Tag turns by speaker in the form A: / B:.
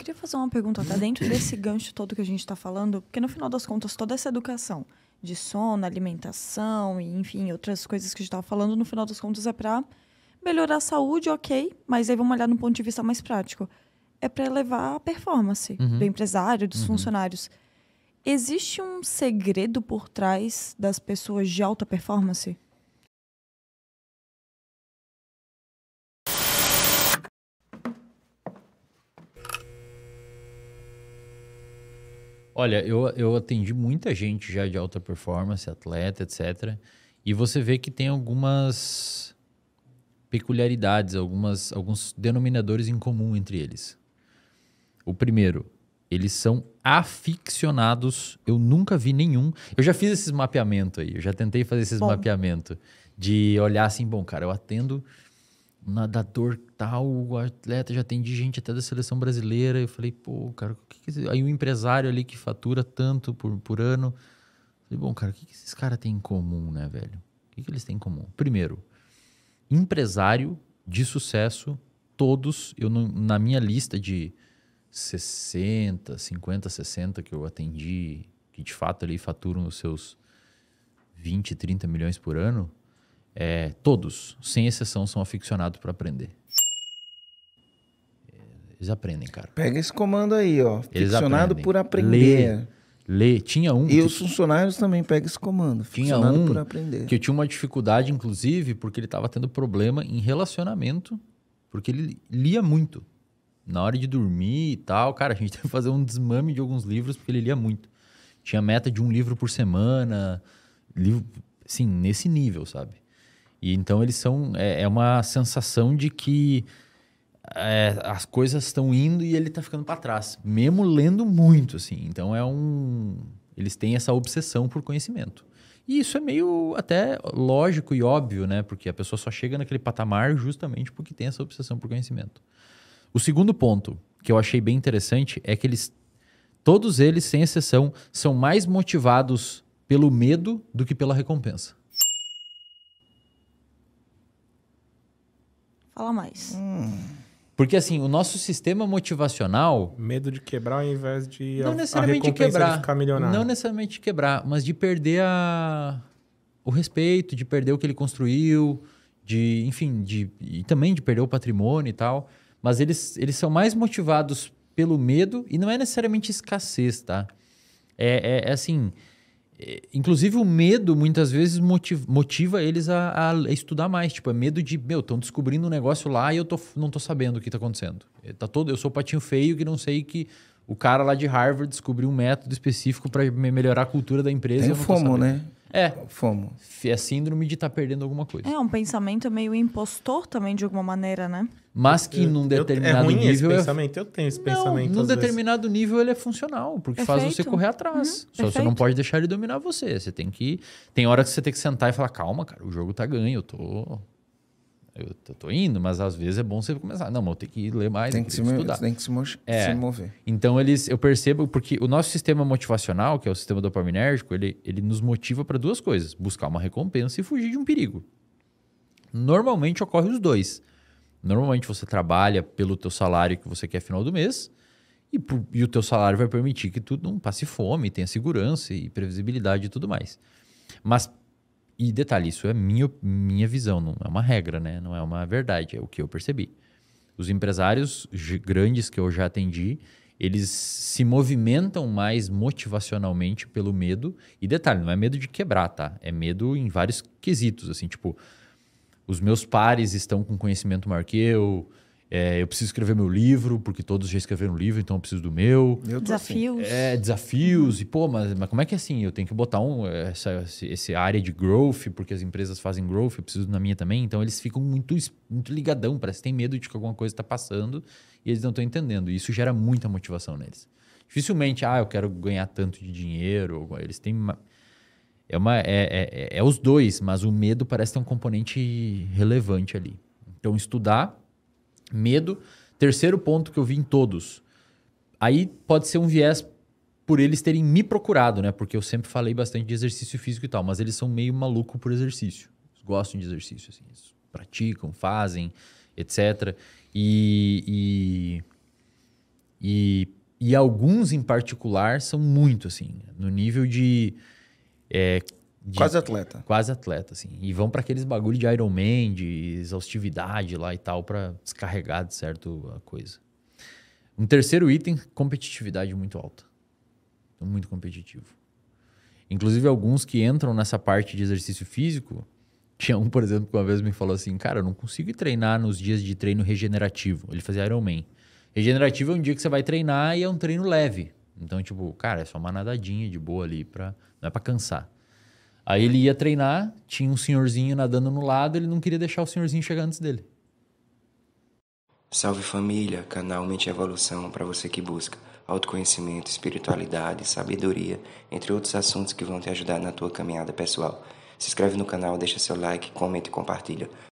A: queria fazer uma pergunta até tá? dentro desse gancho todo que a gente está falando, porque no final das contas, toda essa educação de sono, alimentação e, enfim, outras coisas que a gente estava falando, no final das contas é para melhorar a saúde, ok, mas aí vamos olhar num ponto de vista mais prático. É para elevar a performance uhum. do empresário, dos uhum. funcionários. Existe um segredo por trás das pessoas de alta performance? Olha, eu, eu atendi muita gente já de alta performance, atleta, etc. E você vê que tem algumas peculiaridades, algumas, alguns denominadores em comum entre eles. O primeiro, eles são aficionados. Eu nunca vi nenhum. Eu já fiz esses mapeamento aí, eu já tentei fazer esses bom. mapeamento de olhar assim, bom, cara, eu atendo nadador tal, o atleta já atendi gente até da seleção brasileira. Eu falei, pô, cara, que que aí o um empresário ali que fatura tanto por, por ano. Eu falei, bom, cara, o que, que esses caras têm em comum, né, velho? O que, que eles têm em comum? Primeiro, empresário de sucesso, todos, eu não, na minha lista de 60, 50, 60 que eu atendi, que de fato ali faturam os seus 20, 30 milhões por ano, é, todos, sem exceção, são aficionados para aprender. Eles aprendem, cara. Pega esse comando aí, ó. Aficionado por aprender. Lê, lê. Tinha um. E que... os funcionários também pegam esse comando. Tinha um por aprender. que eu tinha uma dificuldade, inclusive, porque ele estava tendo problema em relacionamento, porque ele lia muito. Na hora de dormir e tal, cara, a gente teve que fazer um desmame de alguns livros, porque ele lia muito. Tinha meta de um livro por semana, livro, sim, nesse nível, sabe? E então eles são. É, é uma sensação de que é, as coisas estão indo e ele está ficando para trás, mesmo lendo muito, assim. Então é um. Eles têm essa obsessão por conhecimento. E isso é meio até lógico e óbvio, né? Porque a pessoa só chega naquele patamar justamente porque tem essa obsessão por conhecimento. O segundo ponto que eu achei bem interessante é que eles, todos eles, sem exceção, são mais motivados pelo medo do que pela recompensa. Fala mais. Hum. Porque assim, o nosso sistema motivacional. Medo de quebrar ao invés de. Não necessariamente a de quebrar. De ficar milionário. Não necessariamente de quebrar, mas de perder a, o respeito, de perder o que ele construiu, de, enfim, de, e também de perder o patrimônio e tal. Mas eles, eles são mais motivados pelo medo e não é necessariamente escassez, tá? É, é, é assim, é, inclusive o medo muitas vezes motiva, motiva eles a, a, estudar mais. Tipo, é medo de, meu, estão descobrindo um negócio lá e eu tô, não tô sabendo o que tá acontecendo. É, tá todo, eu sou patinho feio que não sei que o cara lá de Harvard descobriu um método específico para melhorar a cultura da empresa. Tem fomo, né? É. Fomo. É síndrome de estar tá perdendo alguma coisa. É um pensamento meio impostor também, de alguma maneira, né? Mas que num determinado eu, é ruim nível. Esse é pensamento, eu tenho esse não, pensamento. Num determinado vezes. nível ele é funcional, porque perfeito. faz você correr atrás. Uhum, Só você não pode deixar ele dominar você. Você tem que. Tem hora que você tem que sentar e falar, calma, cara, o jogo tá ganho, eu tô eu tô indo, mas às vezes é bom você começar. Não, mas eu tenho que ler mais, tem que, se estudar. Tem que se, mo é. se, mover. Então eles, eu percebo, porque o nosso sistema motivacional, que é o sistema dopaminérgico, ele, ele nos motiva para duas coisas: buscar uma recompensa e fugir de um perigo. Normalmente ocorre os dois. Normalmente você trabalha pelo teu salário que você quer final do mês e, e o teu salário vai permitir que tu não passe fome, tenha segurança e previsibilidade e tudo mais. Mas e detalhe, isso é minha, minha visão, não é uma regra, né? Não é uma verdade, é o que eu percebi. Os empresários grandes que eu já atendi, eles se movimentam mais motivacionalmente pelo medo. E detalhe, não é medo de quebrar, tá? É medo em vários quesitos, assim, tipo, os meus pares estão com conhecimento maior que eu, é, eu preciso escrever meu livro, porque todos já escreveram um livro, então eu preciso do meu. desafios. Assim. É, desafios. Uhum. E, pô, mas, mas como é que é assim? Eu tenho que botar um, é, essa, essa área de growth, porque as empresas fazem growth, eu preciso na minha também. Então, eles ficam muito, muito ligadão, parece que tem medo de que alguma coisa está passando e eles não estão entendendo. E isso gera muita motivação neles. Dificilmente, ah, eu quero ganhar tanto de dinheiro. Eles têm... Uma, é, uma, é, é, é, é os dois, mas o medo parece ter um componente relevante ali. Então, estudar Medo. Terceiro ponto que eu vi em todos. Aí pode ser um viés por eles terem me procurado, né? Porque eu sempre falei bastante de exercício físico e tal, mas eles são meio maluco por exercício. Eles gostam de exercício, assim, eles praticam, fazem, etc. E, e, e, e alguns em particular são muito, assim, no nível de é, de, quase atleta. Quase atleta, assim. E vão para aqueles bagulho de Iron Man, de exaustividade lá e tal, para descarregar de certo a coisa. Um terceiro item, competitividade muito alta. Então, muito competitivo. Inclusive, alguns que entram nessa parte de exercício físico. Tinha um, por exemplo, que uma vez me falou assim: Cara, eu não consigo treinar nos dias de treino regenerativo. Ele fazia Iron Man. Regenerativo é um dia que você vai treinar e é um treino leve. Então, tipo, cara, é só uma nadadinha de boa ali, pra... não é pra cansar. Aí ele ia treinar, tinha um senhorzinho nadando no lado, ele não queria deixar o senhorzinho chegar antes dele. Salve família, canal Mente Evolução para você que busca autoconhecimento, espiritualidade, sabedoria, entre outros assuntos que vão te ajudar na tua caminhada pessoal. Se inscreve no canal, deixa seu like, comenta e compartilha.